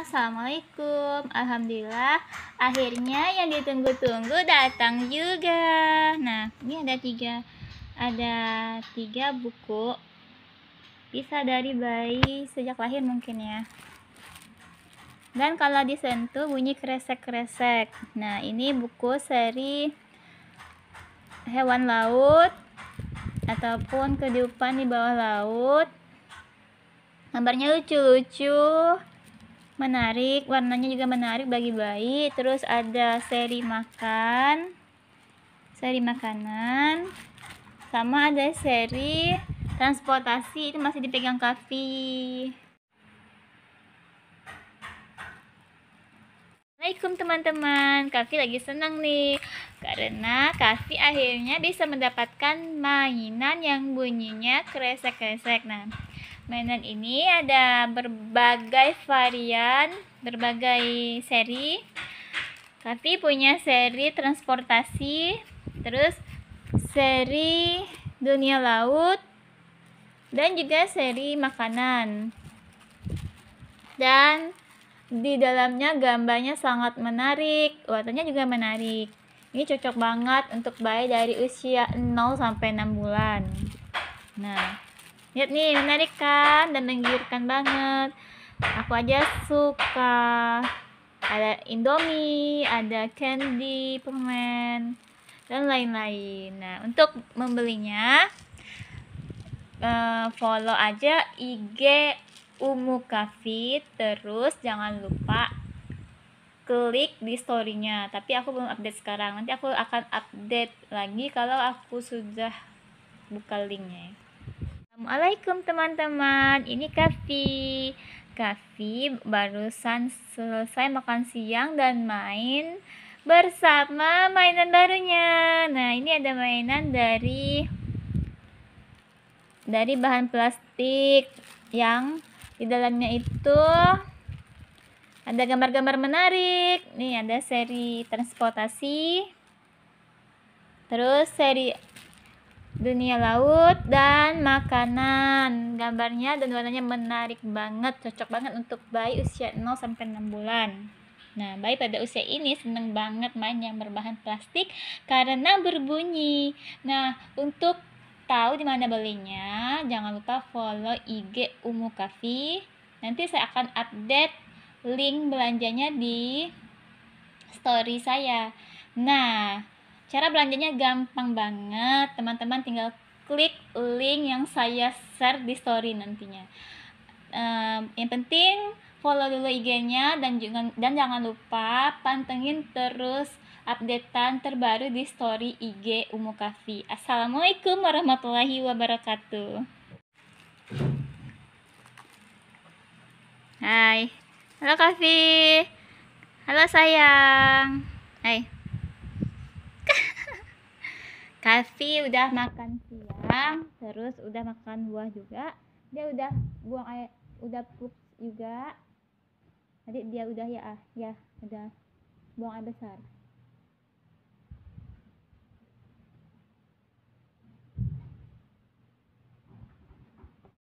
Assalamualaikum Alhamdulillah Akhirnya yang ditunggu-tunggu datang juga Nah ini ada tiga Ada tiga buku Bisa dari bayi sejak lahir mungkin ya Dan kalau disentuh bunyi kresek-kresek Nah ini buku seri Hewan laut Ataupun kehidupan di bawah laut gambarnya lucu-lucu menarik warnanya juga menarik bagi bayi terus ada seri makan seri makanan sama ada seri transportasi itu masih dipegang kafi Assalamualaikum teman-teman Kavi lagi senang nih Karena Kavi akhirnya bisa mendapatkan mainan yang bunyinya kresek-kresek Nah mainan ini ada berbagai varian, berbagai seri. Tapi punya seri transportasi, terus seri dunia laut, dan juga seri makanan. Dan di dalamnya gambarnya sangat menarik, warnanya juga menarik. Ini cocok banget untuk bayi dari usia 0 sampai 6 bulan. Nah, lihat nih menarik kan dan menggiurkan banget aku aja suka ada indomie ada candy permen dan lain-lain nah untuk membelinya eh, follow aja IG Umu Kafi terus jangan lupa klik di storynya tapi aku belum update sekarang nanti aku akan update lagi kalau aku sudah buka linknya Assalamualaikum teman-teman, ini Kavi. Kavi barusan selesai makan siang dan main bersama mainan barunya. Nah, ini ada mainan dari dari bahan plastik yang di dalamnya itu ada gambar-gambar menarik. Nih, ada seri transportasi. Terus seri dunia laut dan makanan gambarnya dan warnanya menarik banget cocok banget untuk bayi usia 0 sampai 6 bulan Nah, bayi pada usia ini seneng banget main yang berbahan plastik karena berbunyi. Nah, untuk tahu di mana belinya, jangan lupa follow IG Umu Kafi. Nanti saya akan update link belanjanya di story saya. Nah, Cara belanjanya gampang banget. Teman-teman tinggal klik link yang saya share di story nantinya. Um, yang penting follow dulu IG-nya dan jangan dan jangan lupa pantengin terus updatean terbaru di story IG Umu Kafi. Assalamualaikum warahmatullahi wabarakatuh. Hai. Halo Kafi. Halo sayang. Hai. Hafi udah makan siang, terus udah makan buah juga. Dia udah buang air, udah pup juga. Tadi dia udah ya, ah, ya udah buang air besar.